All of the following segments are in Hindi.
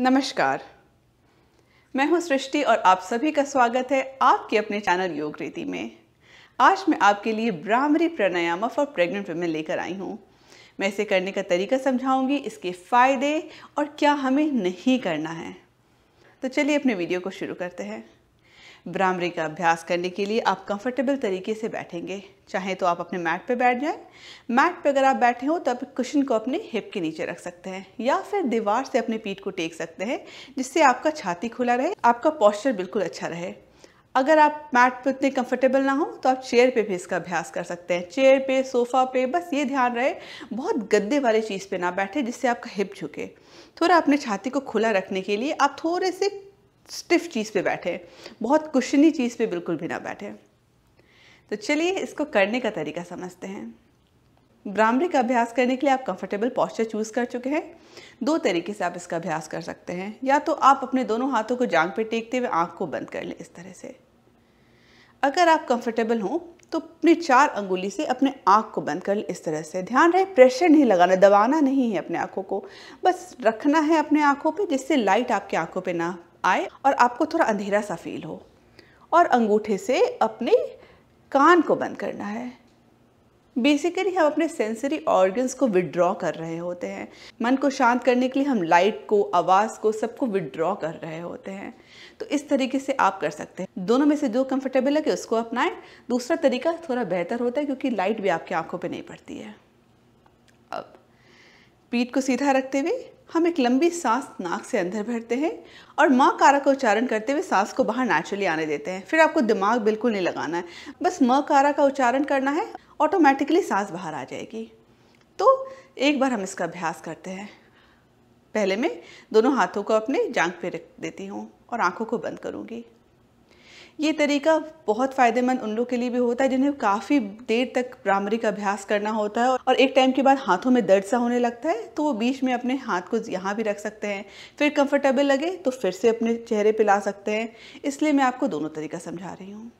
नमस्कार मैं हूं सृष्टि और आप सभी का स्वागत है आपके अपने चैनल योग रीति में आज मैं आपके लिए Bhramari pranayama for pregnant women लेकर आई हूं मैं इसे करने का तरीका समझाऊंगी इसके फायदे और क्या हमें नहीं करना है तो चलिए अपने वीडियो को शुरू करते हैं ब्रामरी का अभ्यास करने के लिए आप कंफर्टेबल तरीके से बैठेंगे चाहे तो आप अपने मैट पे बैठ जाएं मैट पे अगर आप बैठे हो तब कुशन को अपने हिप के नीचे रख सकते हैं या फिर दीवार से अपने पीठ को टेक सकते हैं जिससे आपका छाती खुला रहे आपका पॉस्चर बिल्कुल अच्छा रहे अगर आप मैट पर उतने कंफर्टेबल ना हो तो आप चेयर पे भी इसका अभ्यास कर सकते हैं चेयर पे सोफ़ा पे बस ये ध्यान रहे बहुत गद्दे वाले चीज़ पे ना बैठे जिससे आपका हिप झुके थोड़ा अपने छाती को खुला रखने के लिए आप थोड़े से स्टिफ चीज़ पे बैठे बहुत कुशनी चीज़ पे बिल्कुल भी ना बैठे तो चलिए इसको करने का तरीका समझते हैं ब्राह्मिक अभ्यास करने के लिए आप कंफर्टेबल पॉस्चर चूज़ कर चुके हैं दो तरीके से आप इसका अभ्यास कर सकते हैं या तो आप अपने दोनों हाथों को जांग पे टेकते हुए आँख को बंद कर लें इस तरह से अगर आप कंफर्टेबल हों तो अपनी चार अंगुली से अपने आँख को बंद कर लें इस तरह से ध्यान रहे प्रेशर नहीं लगाना दबाना नहीं है अपने आँखों को बस रखना है अपने आँखों पर जिससे लाइट आपकी आँखों पर ना आए और आपको थोड़ा अंधेरा सा फील हो और अंगूठे से अपने कान को बंद करना है बेसिकली हम अपने सेंसरी ऑर्गन्स को विड्रॉ कर रहे होते हैं मन को शांत करने के लिए हम लाइट को आवाज़ को सबको विड्रॉ कर रहे होते हैं तो इस तरीके से आप कर सकते हैं दोनों में से जो कंफर्टेबल लगे उसको अपनाएं दूसरा तरीका थोड़ा बेहतर होता है क्योंकि लाइट भी आपकी आंखों पे नहीं पड़ती है अब पीठ को सीधा रखते हुए हम एक लंबी सांस नाक से अंदर भरते हैं और माँ कारा का उच्चारण करते हुए सांस को बाहर नेचुरली आने देते हैं फिर आपको दिमाग बिल्कुल नहीं लगाना है बस म कारा का उच्चारण करना है ऑटोमेटिकली सांस बाहर आ जाएगी तो एक बार हम इसका अभ्यास करते हैं पहले मैं दोनों हाथों को अपने जांघ पे रख देती हूँ और आंखों को बंद करूँगी ये तरीका बहुत फ़ायदेमंद उन लोग के लिए भी होता है जिन्हें काफ़ी देर तक प्राइमरी का अभ्यास करना होता है और एक टाइम के बाद हाथों में दर्द सा होने लगता है तो वो बीच में अपने हाथ को यहाँ भी रख सकते हैं फिर कंफर्टेबल लगे तो फिर से अपने चेहरे पर ला सकते हैं इसलिए मैं आपको दोनों तरीका समझा रही हूँ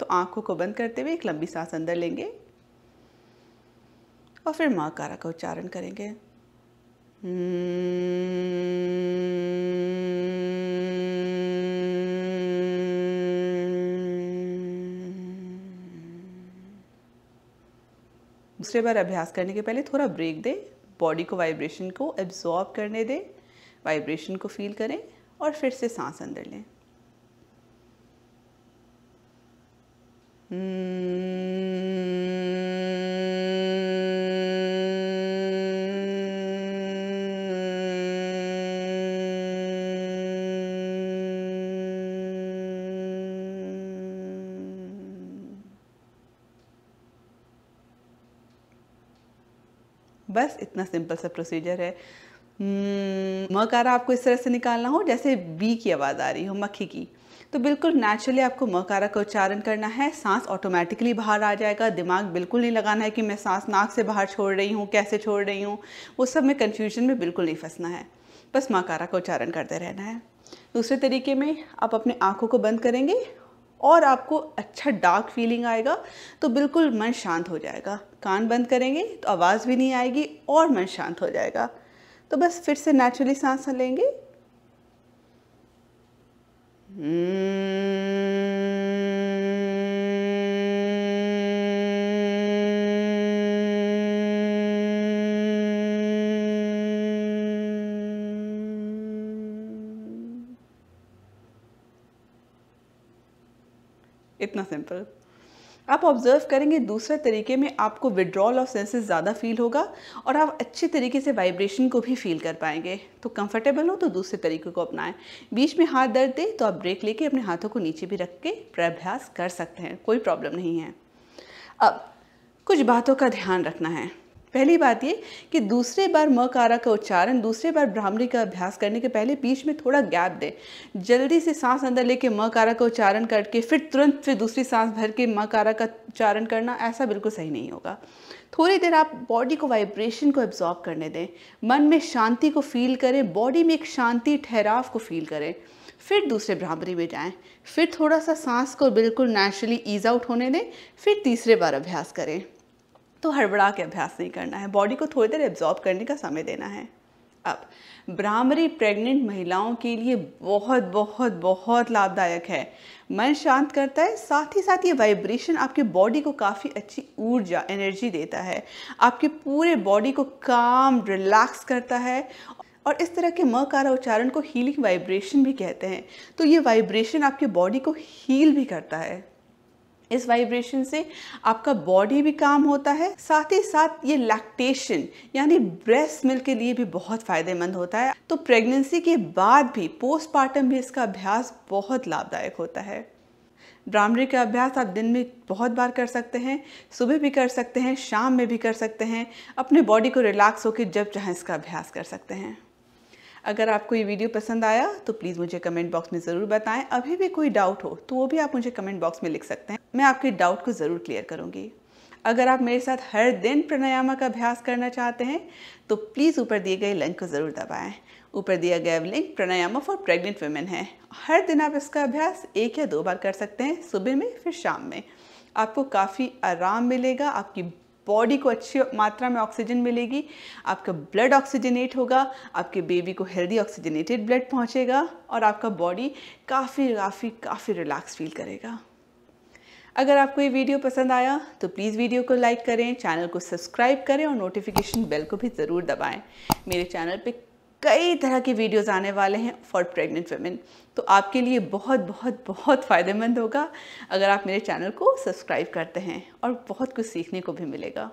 तो आँखों को बंद करते हुए एक लंबी सांस अंदर लेंगे और फिर माँ कारा का उच्चारण करेंगे Hmm. दूसरे बार अभ्यास करने के पहले थोड़ा ब्रेक दें बॉडी को वाइब्रेशन को एब्जॉर्ब करने दें वाइब्रेशन को फील करें और फिर से सांस अंदर लें hmm. बस इतना सिंपल सा प्रोसीजर है हम्म, मकारा आपको इस तरह से निकालना हो जैसे बी की आवाज़ आ रही हो मक्खी की तो बिल्कुल नेचुरली आपको मकारा का उच्चारण करना है सांस ऑटोमेटिकली बाहर आ जाएगा दिमाग बिल्कुल नहीं लगाना है कि मैं सांस नाक से बाहर छोड़ रही हूँ कैसे छोड़ रही हूँ वो सब में कन्फ्यूजन में बिल्कुल नहीं फंसना है बस मकारा का उच्चारण करते रहना है दूसरे तरीके में आप अपने आँखों को बंद करेंगे और आपको अच्छा डार्क फीलिंग आएगा तो बिल्कुल मन शांत हो जाएगा कान बंद करेंगे तो आवाज़ भी नहीं आएगी और मन शांत हो जाएगा तो बस फिर से नेचुरली सांस लेंगे hmm. इतना सिंपल आप ऑब्जर्व करेंगे दूसरे तरीके में आपको विड्रॉल ऑफ सेंसेस ज़्यादा फील होगा और आप अच्छे तरीके से वाइब्रेशन को भी फील कर पाएंगे तो कंफर्टेबल हो तो दूसरे तरीके को अपनाएं बीच में हाथ दर्द दे तो आप ब्रेक लेके अपने हाथों को नीचे भी रख के प्राभ्यास कर सकते हैं कोई प्रॉब्लम नहीं है अब कुछ बातों का ध्यान रखना है पहली बात ये कि दूसरे बार म कारा का उच्चारण दूसरे बार ब्राह्मणी का अभ्यास करने के पहले बीच में थोड़ा गैप दें जल्दी से सांस अंदर लेके कारा का उच्चारण करके फिर तुरंत फिर दूसरी सांस भर के म कारा का उच्चारण करना ऐसा बिल्कुल सही नहीं होगा थोड़ी देर आप बॉडी को वाइब्रेशन को एब्जॉर्ब करने दें मन में शांति को फील करें बॉडी में एक शांति ठहराव को फील करें फिर दूसरे भ्रामरी में जाएं फिर थोड़ा सा सांस को बिल्कुल नेचुरली ईज आउट होने दें फिर तीसरे बार अभ्यास करें तो हड़बड़ा के अभ्यास नहीं करना है बॉडी को थोड़ी देर एब्जॉर्ब करने का समय देना है अब ब्राह्मरी प्रेग्नेंट महिलाओं के लिए बहुत बहुत बहुत लाभदायक है मन शांत करता है साथ ही साथ ये वाइब्रेशन आपके बॉडी को काफ़ी अच्छी ऊर्जा एनर्जी देता है आपके पूरे बॉडी को काम रिलैक्स करता है और इस तरह के मकारा उच्चारण को हीलिंग वाइब्रेशन भी कहते हैं तो ये वाइब्रेशन आपके बॉडी को हील भी करता है इस वाइब्रेशन से आपका बॉडी भी काम होता है साथ ही साथ ये लैक्टेशन यानी ब्रेस्ट मिल्क के लिए भी बहुत फायदेमंद होता है तो प्रेगनेंसी के बाद भी पोस्टपार्टम भी इसका अभ्यास बहुत लाभदायक होता है ब्राह्मरी का अभ्यास आप दिन में बहुत बार कर सकते हैं सुबह भी कर सकते हैं शाम में भी कर सकते हैं अपने बॉडी को रिलैक्स होकर जब चाहें इसका अभ्यास कर सकते हैं अगर आपको ये वीडियो पसंद आया तो प्लीज़ मुझे कमेंट बॉक्स में ज़रूर बताएं अभी भी कोई डाउट हो तो वो भी आप मुझे कमेंट बॉक्स में लिख सकते हैं मैं आपके डाउट को ज़रूर क्लियर करूँगी अगर आप मेरे साथ हर दिन प्राणायामा का अभ्यास करना चाहते हैं तो प्लीज़ ऊपर दिए गए लिंक को ज़रूर दबाएं। ऊपर दिया गया link pranayama for pregnant women है हर दिन आप इसका अभ्यास एक या दो बार कर सकते हैं सुबह में फिर शाम में आपको काफ़ी आराम मिलेगा आपकी बॉडी को अच्छी मात्रा में ऑक्सीजन मिलेगी आपका ब्लड ऑक्सीजनेट होगा आपके बेबी को हेल्दी ऑक्सीजनेटेड ब्लड पहुंचेगा और आपका बॉडी काफ़ी काफ़ी काफ़ी रिलैक्स फील करेगा अगर आपको ये वीडियो पसंद आया तो प्लीज़ वीडियो को लाइक करें चैनल को सब्सक्राइब करें और नोटिफिकेशन बेल को भी ज़रूर दबाएं मेरे चैनल पे कई तरह के वीडियोस आने वाले हैं फॉर प्रेग्नेंट वेमेन तो आपके लिए बहुत बहुत बहुत फ़ायदेमंद होगा अगर आप मेरे चैनल को सब्सक्राइब करते हैं और बहुत कुछ सीखने को भी मिलेगा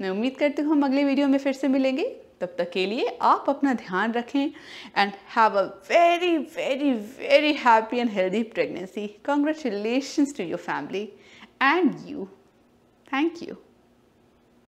मैं उम्मीद करती हूँ हम अगले वीडियो में फिर से मिलेंगे तब तक के लिए आप अपना ध्यान रखें and have a very very very happy and healthy pregnancy congratulation to your family and you thank you